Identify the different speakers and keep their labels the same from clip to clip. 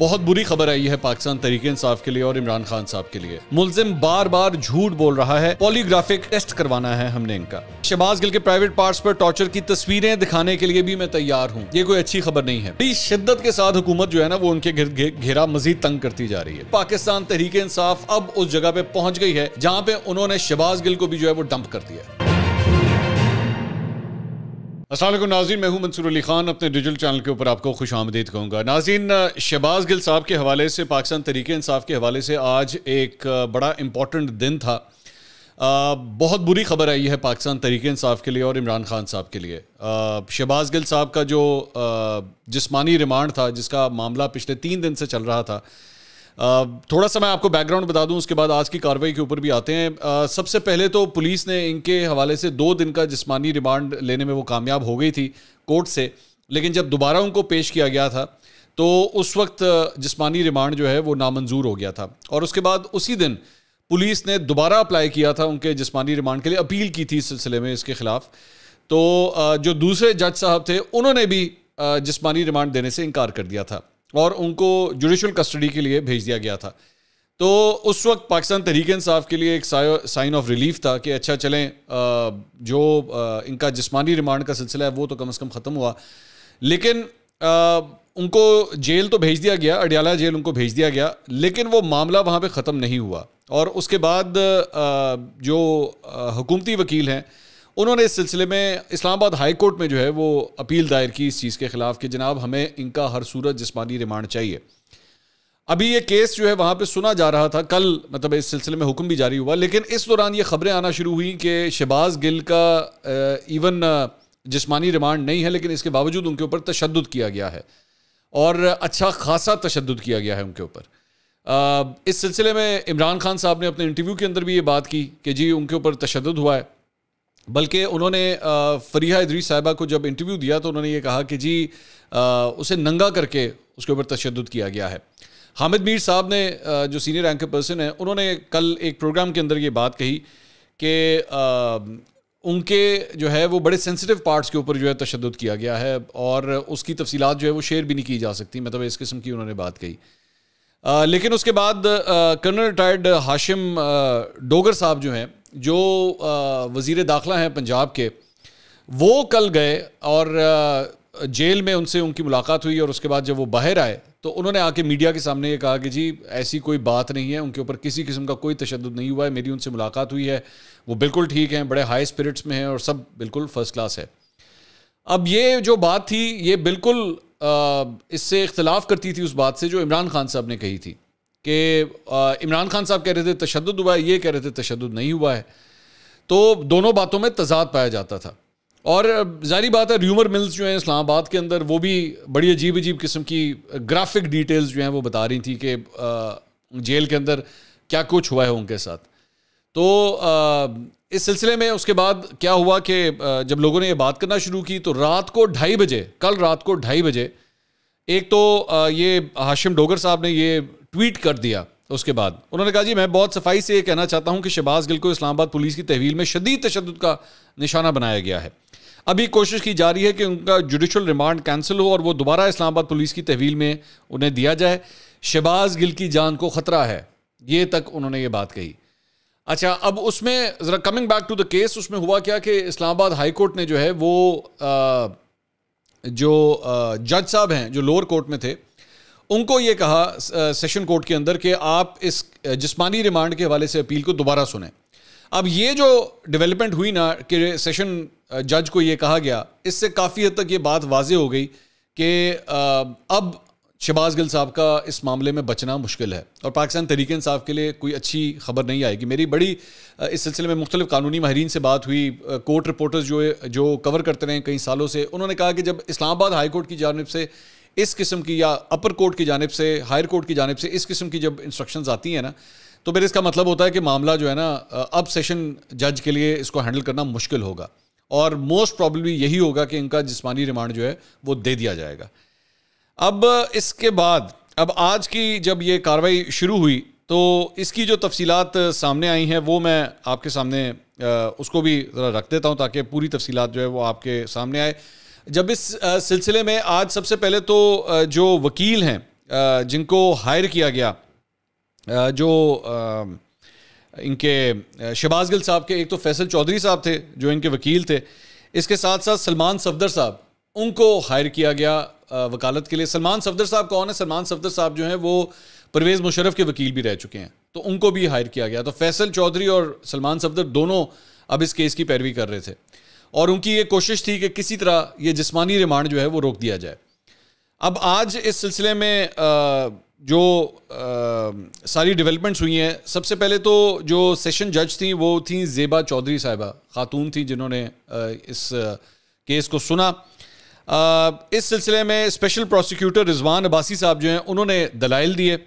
Speaker 1: बहुत बुरी खबर आई है पाकिस्तान तरीके इंसाफ के लिए और इमरान खान साहब के लिए मुलजिम बार बार झूठ बोल रहा है पॉलीग्राफिक टेस्ट करवाना है हमने इनका शहबाज गिल के प्राइवेट पार्ट्स पर टॉर्चर की तस्वीरें दिखाने के लिए भी मैं तैयार हूँ ये कोई अच्छी खबर नहीं है बड़ी शिद्दत के साथ हुकूमत जो है ना वो उनके घेरा मजीद तंग करती जा रही है पाकिस्तान तरीके इंसाफ अब उस जगह पे पहुंच गई है जहाँ पे उन्होंने शहबाज गिल को भी जो है वो डंप कर दिया है असल नाजीन मैं हूँ मंसूर अली खान अपने डिजिटल चैनल के ऊपर आपको खुश आमदीद कहूँगा नाजीन शहबाज गिल साहब के हवाले से पाकिस्तान तरीके इंसाफ के हवाले से आज एक बड़ा इम्पॉर्टेंट दिन था आ, बहुत बुरी खबर आई है पाकिस्तान तरीके इंसाफ के लिए और इमरान खान साहब के लिए शहबाज गिल साहब का जो जिसमानी रिमांड था जिसका मामला पिछले तीन दिन से चल रहा था थोड़ा सा मैं आपको बैकग्राउंड बता दूं उसके बाद आज की कार्रवाई के ऊपर भी आते हैं सबसे पहले तो पुलिस ने इनके हवाले से दो दिन का जिस्मानी रिमांड लेने में वो कामयाब हो गई थी कोर्ट से लेकिन जब दोबारा उनको पेश किया गया था तो उस वक्त जिस्मानी रिमांड जो है वो नामंजूर हो गया था और उसके बाद उसी दिन पुलिस ने दोबारा अप्लाई किया था उनके जिस्मानी रिमांड के लिए अपील की थी इस सिलसिले में इसके ख़िलाफ़ तो जो दूसरे जज साहब थे उन्होंने भी जिस्मानी रिमांड देने से इनकार कर दिया था और उनको जुडिशल कस्टडी के लिए भेज दिया गया था तो उस वक्त पाकिस्तान तहरीक इंसाफ के लिए एक साइन ऑफ रिलीफ था कि अच्छा चलें जो इनका जिसमानी रिमांड का सिलसिला है वो तो कम अज़ कम ख़त्म हुआ लेकिन उनको जेल तो भेज दिया गया अडियाला जेल उनको भेज दिया गया लेकिन वो मामला वहाँ पे ख़त्म नहीं हुआ और उसके बाद जो हुकूमती वकील हैं उन्होंने इस सिलसिले में इस्लामाबाद हाई कोर्ट में जो है वो अपील दायर की इस चीज़ के ख़िलाफ़ कि जनाब हमें इनका हर सूरत जिसमानी रिमांड चाहिए अभी ये केस जो है वहाँ पे सुना जा रहा था कल मतलब इस सिलसिले में हुक्म भी जारी हुआ लेकिन इस दौरान ये खबरें आना शुरू हुई कि शहबाज गिल का इवन जिसमानी रिमांड नहीं है लेकिन इसके बावजूद उनके ऊपर तशद किया गया है और अच्छा खासा तशद किया गया है उनके ऊपर इस सिलसिले में इमरान खान साहब ने अपने इंटरव्यू के अंदर भी ये बात की कि जी उनके ऊपर तशद हुआ है बल्कि उन्होंने फरीहा इदरी साहिबा को जब इंटरव्यू दिया तो उन्होंने ये कहा कि जी उसे नंगा करके उसके ऊपर तशद किया गया है हामिद मीर साहब ने जो सीनियर एंकर पर्सन हैं उन्होंने कल एक प्रोग्राम के अंदर ये बात कही कि उनके जो है वो बड़े सेंसिटिव पार्ट्स के ऊपर जो है तशद किया गया है और उसकी तफसीत जो है वो शेयर भी नहीं की जा सकती मतलब इस किस्म की उन्होंने बात कही आ, लेकिन उसके बाद कर्नल रिटायर्ड हाशिम डोगर साहब जो हैं जो वज़ी दाखिला हैं पंजाब के वो कल गए और जेल में उनसे उनकी मुलाकात हुई और उसके बाद जब वो बाहर आए तो उन्होंने आके मीडिया के सामने ये कहा कि जी ऐसी कोई बात नहीं है उनके ऊपर किसी किस्म का कोई तशद नहीं हुआ है मेरी उनसे मुलाकात हुई है वो बिल्कुल ठीक हैं बड़े हाई स्पिरिट्स में हैं और सब बिल्कुल फर्स्ट क्लास है अब ये जो बात थी ये बिल्कुल इससे इख्तलाफ करती थी उस बात से जो इमरान खान साहब ने कही थी कि इमरान खान साहब कह रहे थे तशद हुआ है ये कह रहे थे तशद नहीं हुआ है तो दोनों बातों में तजाद पाया जाता था और जारी बात है र्यूमर मिल्स जो हैं इस्लामाबाद के अंदर वो भी बड़ी अजीब अजीब किस्म की ग्राफिक डिटेल्स जो हैं वो बता रही थी कि जेल के अंदर क्या कुछ हुआ है उनके साथ तो इस सिलसिले में उसके बाद क्या हुआ कि जब लोगों ने ये बात करना शुरू की तो रात को ढाई बजे कल रात को ढाई बजे एक तो ये हाशिम डोगर साहब ने ये ट्वीट कर दिया उसके बाद उन्होंने कहा जी मैं बहुत सफाई से ये कहना चाहता हूं कि शहबाज गिल को इस्लामाबाद पुलिस की तहवील में शदीद तशद का निशाना बनाया गया है अभी कोशिश की जा रही है कि उनका जुडिशल रिमांड कैंसिल हो और वो दोबारा इस्लामाबाद पुलिस की तहवील में उन्हें दिया जाए शहबाज गिल की जान को ख़तरा है ये तक उन्होंने ये बात कही अच्छा अब उसमें ज़रा coming back to the case उसमें हुआ क्या कि इस्लामाबाद हाई कोर्ट ने जो है वो आ, जो आ, जज साहब हैं जो लोअर कोर्ट में थे उनको ये कहा सेशन कोर्ट के अंदर कि आप इस जिस्मानी रिमांड के हवाले से अपील को दोबारा सुने अब ये जो डेवलपमेंट हुई ना कि सेशन जज को ये कहा गया इससे काफ़ी हद तक ये बात वाजे हो गई कि अब शहबाज गिल साहब का इस मामले में बचना मुश्किल है और पाकिस्तान तहरीक साहब के लिए कोई अच्छी खबर नहीं आएगी मेरी बड़ी इस सिलसिले में मुख्तलिफ कानूनी माहरीन से बात हुई कोर्ट रिपोर्टर्स जो जो कवर करते रहे कई सालों से उन्होंने कहा कि जब इस्लामाबाद हाई कोर्ट की जानब से इस किस्म की या अपर कोर्ट की जानब से हायर कोर्ट की जानब से इस किस्म की जब इंस्ट्रक्शन आती हैं ना तो फिर इसका मतलब होता है कि मामला जो है ना अब सेशन जज के लिए इसको हैंडल करना मुश्किल होगा और मोस्ट प्रॉब्लली यही होगा कि इनका जिसमानी रिमांड जो है वो दे दिया जाएगा अब इसके बाद अब आज की जब ये कार्रवाई शुरू हुई तो इसकी जो तफसीत सामने आई हैं वो मैं आपके सामने उसको भी ज़रा रख देता हूँ ताकि पूरी तफसीत जो है वो आपके सामने आए जब इस सिलसिले में आज सबसे पहले तो जो वकील हैं जिनको हायर किया गया जो इनके शबाज गिल साहब के एक तो फैसल चौधरी साहब थे जो इनके वकील थे इसके साथ साथ सलमान सफदर साहब उनको हायर किया गया वकालत के लिए सलमान सफदर साहब कौन है सलमान सफदर साहब जो हैं वो परवेज़ मुशरफ के वकील भी रह चुके हैं तो उनको भी हायर किया गया तो फैसल चौधरी और सलमान सफदर दोनों अब इस केस की पैरवी कर रहे थे और उनकी ये कोशिश थी कि किसी तरह ये जिस्मानी रिमांड जो है वो रोक दिया जाए अब आज इस सिलसिले में जो सारी डेवलपमेंट्स हुई हैं सबसे पहले तो जो सेशन जज थी वो थी जेबा चौधरी साहिबा खातून थी जिन्होंने इस केस को सुना इस सिलसिले में स्पेशल प्रोसिक्यूटर रिजवान अब्बासी साहब जो हैं उन्होंने दलाइल दिए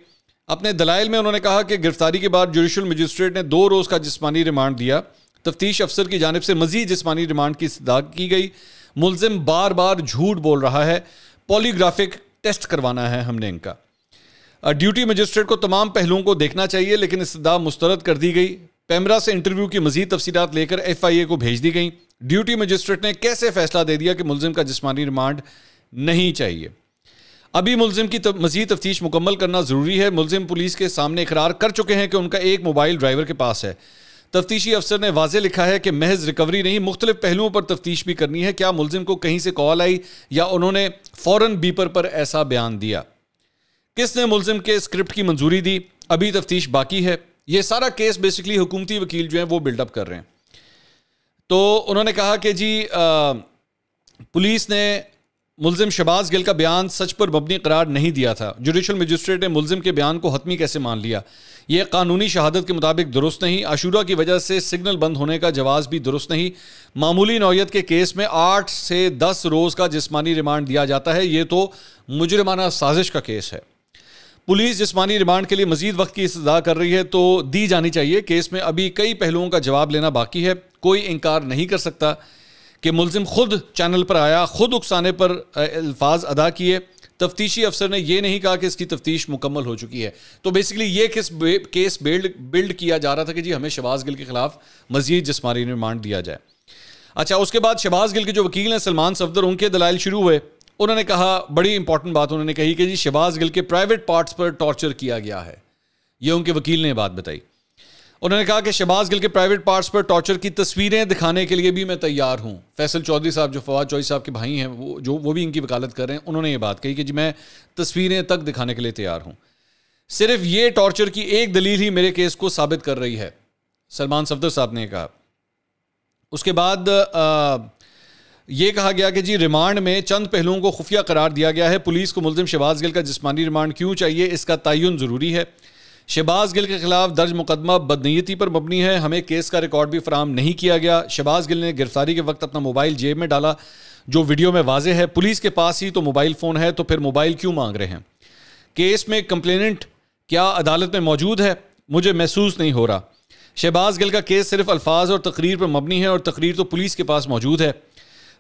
Speaker 1: अपने दलाइल में उन्होंने कहा कि गिरफ्तारी के बाद जुडिशल मजिस्ट्रेट ने दो रोज़ का जिस्मानी रिमांड दिया तफ्तीश अफसर की जानब से मजीद जिसमानी रिमांड की इस्तः की गई मुलजिम बार बार झूठ बोल रहा है पॉलीग्राफिक टेस्ट करवाना है हमने इनका ड्यूटी मजिस्ट्रेट को तमाम पहलुओं को देखना चाहिए लेकिन इस्तः मुस्तरद कर दी गई पैमरा से इंटरव्यू की मजीद तफसीत लेकर एफ आई ए को भेज दी गई ड्यूटी मजिस्ट्रेट ने कैसे फैसला दे दिया कि मुलजिम का जिसमानी रिमांड नहीं चाहिए अभी मुलजिम की मजीद तफ्तीश मुकम्मल करना ज़रूरी है मुलजिम पुलिस के सामने इकरार कर चुके हैं कि उनका एक मोबाइल ड्राइवर के पास है तफ्तीशी अफसर ने वाजे लिखा है कि महज रिकवरी नहीं मुख्तलिफ पहलुओं पर तफ्तीश भी करनी है क्या मुलजिम को कहीं से कॉल आई या उन्होंने फ़ौरन बीपर पर ऐसा बयान दिया किसने मुलजिम के स्क्रिप्ट की मंजूरी दी अभी तफ्तीश बाकी है यह सारा केस बेसिकली हुकूमती वकील जो हैं वो बिल्डअप कर रहे हैं तो उन्होंने कहा कि जी आ, पुलिस ने मुलजिम शबाज गिल का बयान सच पर मबनी करार नहीं दिया था जुडिशल मजिस्ट्रेट ने मुलजिम के बयान को हतमी कैसे मान लिया यह कानूनी शहादत के मुताबिक दुरुस्त नहीं आशूरा की वजह से सिग्नल बंद होने का जवाब भी दुरुस्त नहीं मामूली नौीयत के केस में आठ से दस रोज़ का जिसमानी रिमांड दिया जाता है ये तो मुजरमाना साजिश का केस है पुलिस जिसमानी रिमांड के लिए मजीद वक्त की इस्तः कर रही है तो दी जानी चाहिए केस में अभी कई पहलुओं का जवाब लेना बाकी है कोई इनकार नहीं कर सकता कि मुलजिम खुद चैनल पर आया खुद उकसाने पर अल्फाज अदा किए तफ्तीशी अफसर ने यह नहीं कहा कि इसकी तफ्तीश मुकम्मल हो चुकी है तो बेसिकली ये किस बे, केस बिल्ड बिल्ड किया जा रहा था कि जी हमें शबाज गिल के खिलाफ मजीद जिसमानी रिमांड दिया जाए अच्छा उसके बाद शबाज गिल के जो वकील हैं सलमान सफदर उनके दलाइल शुरू हुए उन्होंने कहा बड़ी इंपॉर्टेंट बात उन्होंने कही कि जी शबाज गिल के प्राइवेट पार्ट्स पर टॉर्चर किया गया है ये उनके वकील ने बात बताई उन्होंने कहा कि शहबाज गिल के प्राइवेट पार्ट्स पर टॉर्चर की तस्वीरें दिखाने के लिए भी मैं तैयार हूं फैसल चौधरी साहब जो फवाद चौधरी साहब के भाई हैं वो जो वो भी इनकी वकालत कर रहे हैं उन्होंने ये बात कही कि जी मैं तस्वीरें तक दिखाने के लिए तैयार हूं सिर्फ ये टॉर्चर की एक दलील ही मेरे केस को साबित कर रही है सलमान सफदर साहब ने कहा उसके बाद आ, ये कहा गया कि जी रिमांड में चंद पहलुओं को खुफिया करार दिया गया है पुलिस को मुलजिम शहबाज गिल का जिसमानी रिमांड क्यों चाहिए इसका तयन ज़रूरी है शहबाज गिल के खिलाफ दर्ज मुकदमा बदनीयती पर मबनी है हमें केस का रिकॉर्ड भी फराम नहीं किया गया शहबाज गिल ने गिरफ्तारी के वक्त अपना मोबाइल जेब में डाला जो वीडियो में वाजे है पुलिस के पास ही तो मोबाइल फ़ोन है तो फिर मोबाइल क्यों मांग रहे हैं केस में कंप्लेनेंट क्या अदालत में मौजूद है मुझे महसूस नहीं हो रहा शहबाज गिल का केस सिर्फ अल्फाज और तकरीर पर मबनी है और तकरीर तो पुलिस के पास मौजूद है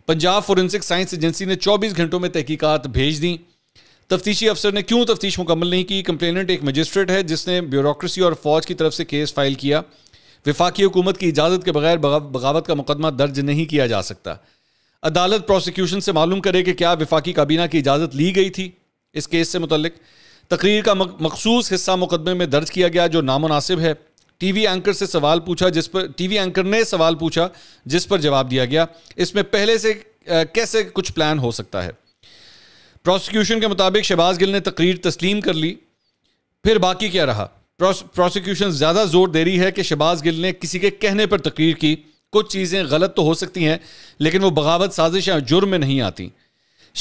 Speaker 1: पंजाब फोरेंसिक साइंस एजेंसी ने 24 घंटों में तहकीकात भेज दी तफ्तीशी अफसर ने क्यों तफ्तीश मुकम्मल नहीं की कंप्लेनेंट एक मजिस्ट्रेट है जिसने ब्यूरोक्रेसी और फौज की तरफ से केस फाइल किया विफाकी हुकूमत की इजाज़त के बगैर बगावत का मुकदमा दर्ज नहीं किया जा सकता अदालत प्रोसिक्यूशन से मालूम करे कि क्या विफाकी काबीना की इजाज़त ली गई थी इस केस से मुतल तकरीर का मखसूस हिस्सा मुकदमे में दर्ज किया गया जो नामनासिब है टीवी एंकर से सवाल पूछा जिस पर टीवी एंकर ने सवाल पूछा जिस पर जवाब दिया गया इसमें पहले से कैसे कुछ प्लान हो सकता है प्रोसिक्यूशन के मुताबिक शहबाज गिल ने तकरीर तस्लीम कर ली फिर बाकी क्या रहा प्रोसिक्यूशन ज़्यादा जोर दे रही है कि शहबाज गिल ने किसी के कहने पर तकरीर की कुछ चीज़ें गलत तो हो सकती हैं लेकिन वो बगावत साजिश या जुर्म में नहीं आती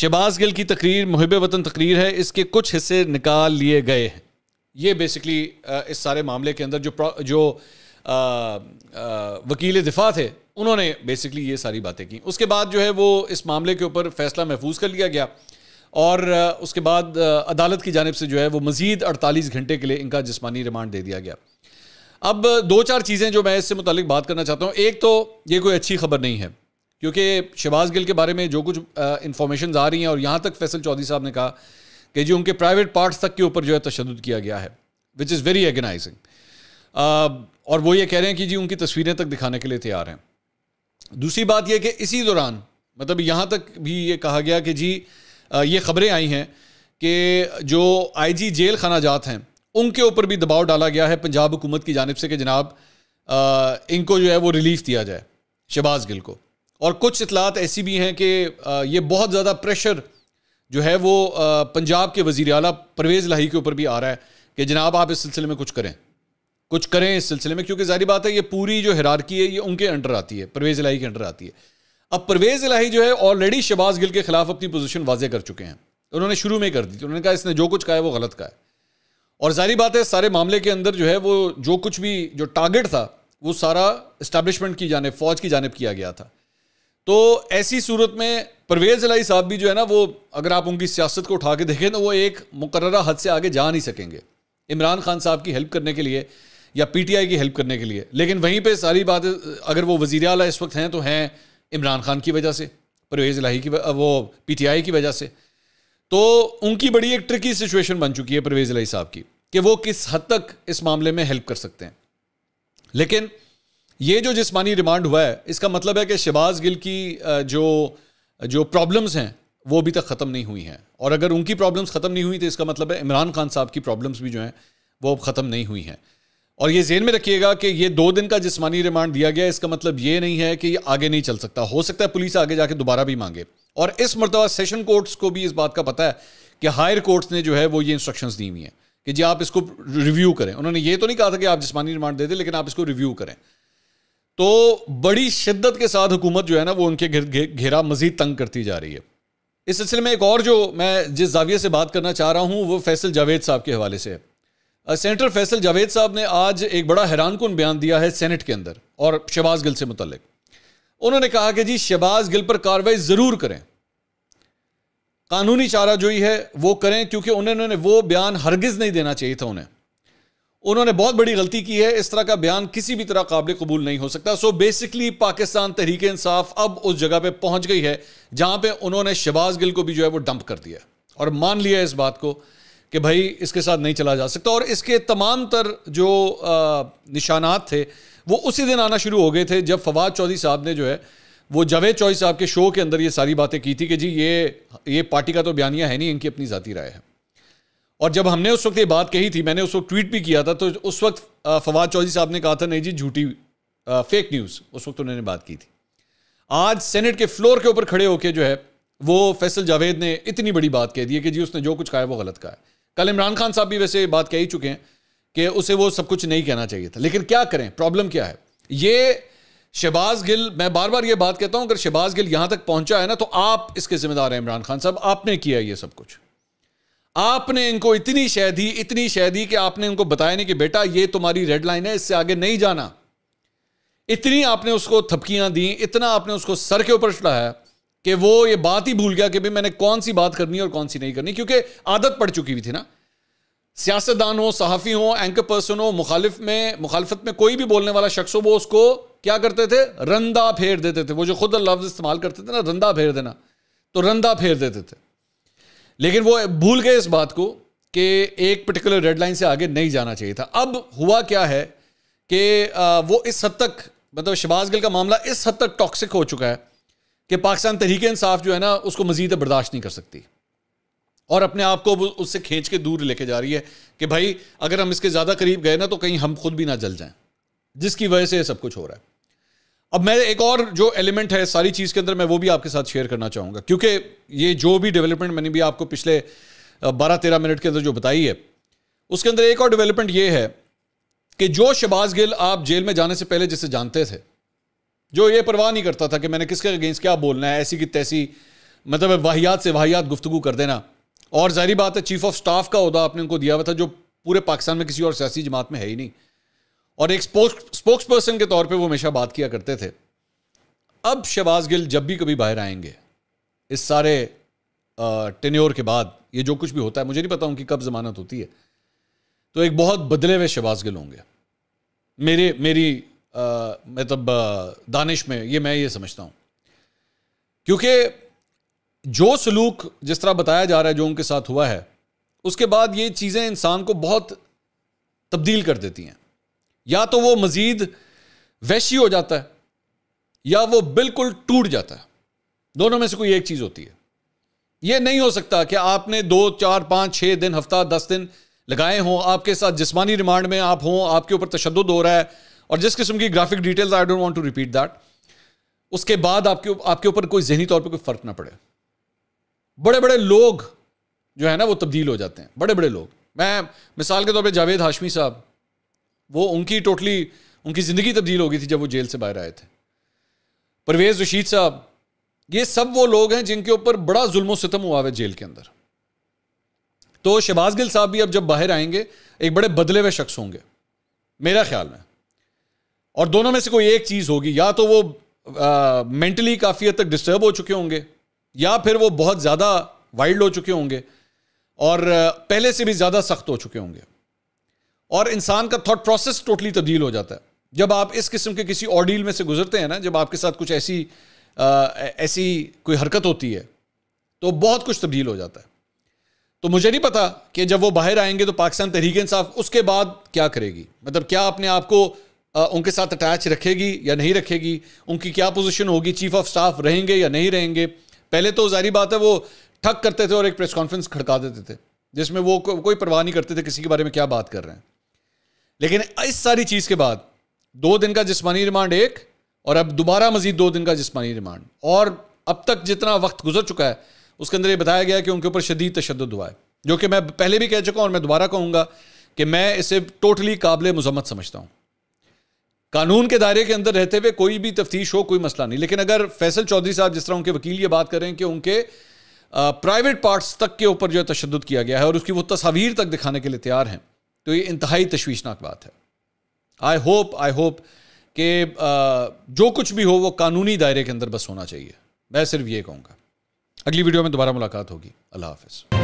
Speaker 1: शहबाज गिल की तकरीर मुहब वतन तकरीर है इसके कुछ हिस्से निकाल लिए गए हैं ये बेसिकली इस सारे मामले के अंदर जो जो आ, आ, वकील दिफा थे उन्होंने बेसिकली ये सारी बातें की उसके बाद जो है वो इस मामले के ऊपर फैसला महफूज कर लिया गया और उसके बाद अदालत की जानब से जो है वो मज़ीद अड़तालीस घंटे के लिए इनका जिसमानी रिमांड दे दिया गया अब दो चार चीज़ें जो मैं इससे मुतल बात करना चाहता हूँ एक तो ये कोई अच्छी खबर नहीं है क्योंकि शहबाज गिल के बारे में जो कुछ इन्फॉर्मेशन आ रही हैं और यहाँ तक फैसल चौधरी साहब ने कहा कि जी उनके प्राइवेट पार्ट्स तक के ऊपर जो है तशद किया गया है विच इज़ वेरी एगेनाइजिंग और वो ये कह रहे हैं कि जी उनकी तस्वीरें तक दिखाने के लिए तैयार हैं दूसरी बात यह कि इसी दौरान मतलब यहाँ तक भी ये कहा गया कि जी ये खबरें आई हैं कि जो आईजी जेल खाना जात हैं उनके ऊपर भी दबाव डाला गया है पंजाब हुकूमत की जानब से कि जनाब इनको जो है वो रिलीफ दिया जाए शहबाज गिल को और कुछ इतलात ऐसी भी हैं कि ये बहुत ज़्यादा प्रेशर जो है वो पंजाब के वजीर अला परवेज़ लाही के ऊपर भी आ रहा है कि जनाब आप इस सिलसिले में कुछ करें कुछ करें इस सिलसिले में क्योंकि जारी बात है ये पूरी जो हरारकी है ये उनके अंडर आती है परवेज़ लाही के अंडर आती है अब परवेज इलाही जो है ऑलरेडी शबाज गिल के खिलाफ अपनी पोजीशन वाजे कर चुके हैं उन्होंने शुरू में कर दी थी उन्होंने कहा इसने जो कुछ कहा है वो गलत कहा है और जारी बात है सारे मामले के अंदर जो है वो जो कुछ भी जो टारगेट था वो सारा इस्टेब्लिशमेंट की जानब फौज की जानब किया गया था तो ऐसी सूरत में परवेज इलाही साहब भी जो है ना वो अगर आप उनकी सियासत को उठा के देखें तो वो एक मुकर्रा हद से आगे जा नहीं सकेंगे इमरान खान साहब की हेल्प करने के लिए या पीटीआई की हेल्प करने के लिए लेकिन वहीं पर सारी बात अगर वो वजीर अला इस वक्त हैं तो हैं इमरान खान की वजह से परवेज़ इलाही की वो पी टी आई की वजह से तो उनकी बड़ी एक ट्रिकी सिचुएशन बन चुकी है परवेज़ इलाही साहब की कि वो किस हद तक इस मामले में हेल्प कर सकते हैं लेकिन ये जो जिसमानी रिमांड हुआ है इसका मतलब है कि शहबाज गिल की जो जो प्रॉब्लम्स हैं वो अभी तक ख़त्म नहीं हुई हैं और अगर उनकी प्रॉब्लम्स ख़त्म नहीं हुई तो इसका मतलब है इमरान खान साहब की प्रॉब्लम्स भी जो हैं वो अब ख़त्म नहीं हुई हैं और ये जेन में रखिएगा कि ये दो दिन का जिसमानी रिमांड दिया गया इसका मतलब ये नहीं है कि ये आगे नहीं चल सकता हो सकता है पुलिस आगे जाके दोबारा भी मांगे और इस मरतबा सेशन कोर्ट्स को भी इस बात का पता है कि हायर कोर्ट्स ने जो है वो ये इंस्ट्रक्शंस दी हुई हैं कि जी आप इसको रिव्यू करें उन्होंने ये तो नहीं कहा था कि आप जिसमानी रिमांड दे दें लेकिन आप इसको रिव्यू करें तो बड़ी शिद्दत के साथ हुकूमत जो है ना वो उनके घेरा मजीद तंग करती जा रही है इस सिलसिले में एक और जो मैं जिस जाविये से बात करना चाह रहा हूँ वो फैसल जावेद साहब के हवाले से है सेनेटर फैसल जावेद साहब ने आज एक बड़ा हैरान कन बयान दिया है सेनेट के अंदर और शहबाज गिल से मुतलक उन्होंने कहा कि जी शहबाज गिल पर कार्रवाई ज़रूर करें कानूनी चारा जो ही है वो करें क्योंकि उन्होंने वो बयान हरगिज़ नहीं देना चाहिए था उन्हें उन्होंने बहुत बड़ी गलती की है इस तरह का बयान किसी भी तरह काबिल कबूल नहीं हो सकता सो बेसिकली पाकिस्तान तहरीक इंसाफ अब उस जगह पे पहुंच गई है जहां पे उन्होंने शहबाज गिल को भी जो है वो डंप कर दिया और मान लिया इस बात को कि भाई इसके साथ नहीं चला जा सकता और इसके तमाम तर जो निशानात थे वो उसी दिन आना शुरू हो गए थे जब फवाद चौधरी साहब ने जो है वो जावेद चौधरी साहब के शो के अंदर ये सारी बातें की थी कि जी ये ये पार्टी का तो बयानिया है नहीं इनकी अपनी ज़ाती राय है और जब हमने उस वक्त ये बात कही थी मैंने उस वक्त ट्वीट भी किया था तो उस वक्त फवाद चौधरी साहब ने कहा था नहीं जी झूठी फेक न्यूज़ उस वक्त उन्होंने बात की थी आज सेनेट के फ्लोर के ऊपर खड़े होकर जो है वो फैसल जावेद ने इतनी बड़ी बात कह दी है कि जी उसने जो कुछ कहा है वो गलत कहा है कल इमरान खान साहब भी वैसे बात कह ही चुके हैं कि उसे वो सब कुछ नहीं कहना चाहिए था लेकिन क्या करें प्रॉब्लम क्या है ये शहबाज गिल मैं बार बार ये बात कहता हूं अगर शहबाज गिल यहां तक पहुंचा है ना तो आप इसके जिम्मेदार हैं इमरान खान साहब आपने किया ये सब कुछ आपने इनको इतनी शह दी इतनी शह दी कि आपने इनको बताया नहीं कि बेटा ये तुम्हारी रेड लाइन है इससे आगे नहीं जाना इतनी आपने उसको थपकियां दी इतना आपने उसको सर के ऊपर चढ़ाया कि वो ये बात ही भूल गया कि भाई मैंने कौन सी बात करनी और कौन सी नहीं करनी क्योंकि आदत पड़ चुकी हुई थी ना सियासतदान हो सहाफ़ी हो एंकर पर्सन हो मुखालिफ में मुखालफत में कोई भी बोलने वाला शख्स हो वो उसको क्या करते थे रंदा फेर देते थे वो जो खुद लफ्ज़ इस्तेमाल करते थे ना रंदा फेर देना तो रंदा फेर देते थे लेकिन वो भूल गए इस बात को कि एक पर्टिकुलर रेड लाइन से आगे नहीं जाना चाहिए था अब हुआ क्या है कि वो इस हद तक मतलब शबाज गिल का मामला इस हद तक टॉक्सिक हो चुका है कि पाकिस्तान तहरीक इंसाफ जो है ना उसको मजीद बर्दाश्त नहीं कर सकती और अपने आप को उससे खींच के दूर लेके जा रही है कि भाई अगर हम इसके ज़्यादा करीब गए ना तो कहीं हम खुद भी ना जल जाएं जिसकी वजह से सब कुछ हो रहा है अब मैं एक और जो एलिमेंट है सारी चीज़ के अंदर मैं वो भी आपके साथ शेयर करना चाहूँगा क्योंकि ये जो भी डेवलपमेंट मैंने भी आपको पिछले बारह तेरह मिनट के अंदर जो बताई है उसके अंदर एक और डेवलपमेंट ये है कि जो शबाज गिल आप जेल में जाने से पहले जिसे जानते थे जो ये परवाह नहीं करता था कि मैंने किसके अगेंस्ट क्या बोलना है ऐसी की तैसी मतलब वाहियात से वाहियात गुफ्तु कर देना और जहरी बात है चीफ ऑफ स्टाफ का अहदा आपने उनको दिया हुआ था जो पूरे पाकिस्तान में किसी और सियासी जमात में है ही नहीं और एक स्पोक्स पर्सन के तौर पर वो हमेशा बात किया करते थे अब शहबाज गिल जब भी कभी बाहर आएंगे इस सारे टेन्योर के बाद ये जो कुछ भी होता है मुझे नहीं पता उनकी कब जमानत होती है तो एक बहुत बदले हुए शहबाज गिल होंगे मेरे मेरी मतलब दानिश में ये मैं ये समझता हूँ क्योंकि जो सलूक जिस तरह बताया जा रहा है जो उनके साथ हुआ है उसके बाद ये चीज़ें इंसान को बहुत तब्दील कर देती हैं या तो वो मज़ीद वैशी हो जाता है या वो बिल्कुल टूट जाता है दोनों में से कोई एक चीज़ होती है ये नहीं हो सकता कि आपने दो चार पाँच छः दिन हफ्ता दस दिन लगाए हों आपके साथ जिसमानी रिमांड में आप हों आपके ऊपर तशद हो रहा है और जिस किस्म की graphic details I don't want to repeat that उसके बाद आपके आपके ऊपर कोई जहनी तौर पर कोई फर्क ना पड़े बड़े बड़े लोग जो है ना वो तब्दील हो जाते हैं बड़े बड़े लोग मैं मिसाल के तौर पर जावेद हाशमी साहब वो उनकी टोटली उनकी ज़िंदगी तब्दील हो गई थी जब वो जेल से बाहर आए थे परवेज़ रशीद साहब ये सब वो लोग हैं जिनके ऊपर बड़ा जुल्म सितम हुआ है जेल के अंदर तो शहबाज गिल साहब भी अब जब बाहर आएंगे एक बड़े बदले हुए शख्स होंगे मेरा ख्याल में और दोनों में से कोई एक चीज़ होगी या तो वो मेंटली काफ़ी हद तक डिस्टर्ब हो चुके होंगे या फिर वो बहुत ज़्यादा वाइल्ड हो चुके होंगे और पहले से भी ज़्यादा सख्त हो चुके होंगे और इंसान का थॉट प्रोसेस टोटली तब्दील हो जाता है जब आप इस किस्म के किसी ऑडील में से गुजरते हैं ना जब आपके साथ कुछ ऐसी आ, ऐसी कोई हरकत होती है तो बहुत कुछ तब्दील हो जाता है तो मुझे नहीं पता कि जब वो बाहर आएंगे तो पाकिस्तान तहरीक इंसाफ उसके बाद क्या करेगी मतलब क्या अपने आप को उनके साथ अटैच रखेगी या नहीं रखेगी उनकी क्या पोजीशन होगी चीफ ऑफ स्टाफ रहेंगे या नहीं रहेंगे पहले तो जारी बात है वो ठक करते थे और एक प्रेस कॉन्फ्रेंस खड़का देते थे जिसमें वो को, कोई परवाह नहीं करते थे किसी के बारे में क्या बात कर रहे हैं लेकिन इस सारी चीज़ के बाद दो दिन का जिसमानी रिमांड एक और अब दोबारा मजीद दो दिन का जिसमानी रिमांड और अब तक जितना वक्त गुजर चुका है उसके अंदर ये बताया गया कि उनके ऊपर शदीद तशद हुआ है जो कि मैं पहले भी कह चुका हूँ और मैं दोबारा कहूँगा कि मैं इसे टोटली काबिल मजम्मत समझता हूँ कानून के दायरे के अंदर रहते हुए कोई भी तफ्तीश हो कोई मसला नहीं लेकिन अगर फैसल चौधरी साहब जिस तरह उनके वकील ये बात करें कि उनके प्राइवेट पार्ट्स तक के ऊपर जो है तशद किया गया है और उसकी वो तस्वीर तक दिखाने के लिए तैयार हैं तो ये इंतहाई तशवीशनाक बात है आई होप आई होप कि जो कुछ भी हो वो कानूनी दायरे के अंदर बस होना चाहिए मैं सिर्फ ये कहूँगा अगली वीडियो में दोबारा मुलाकात होगी अल्लाह हाफिज़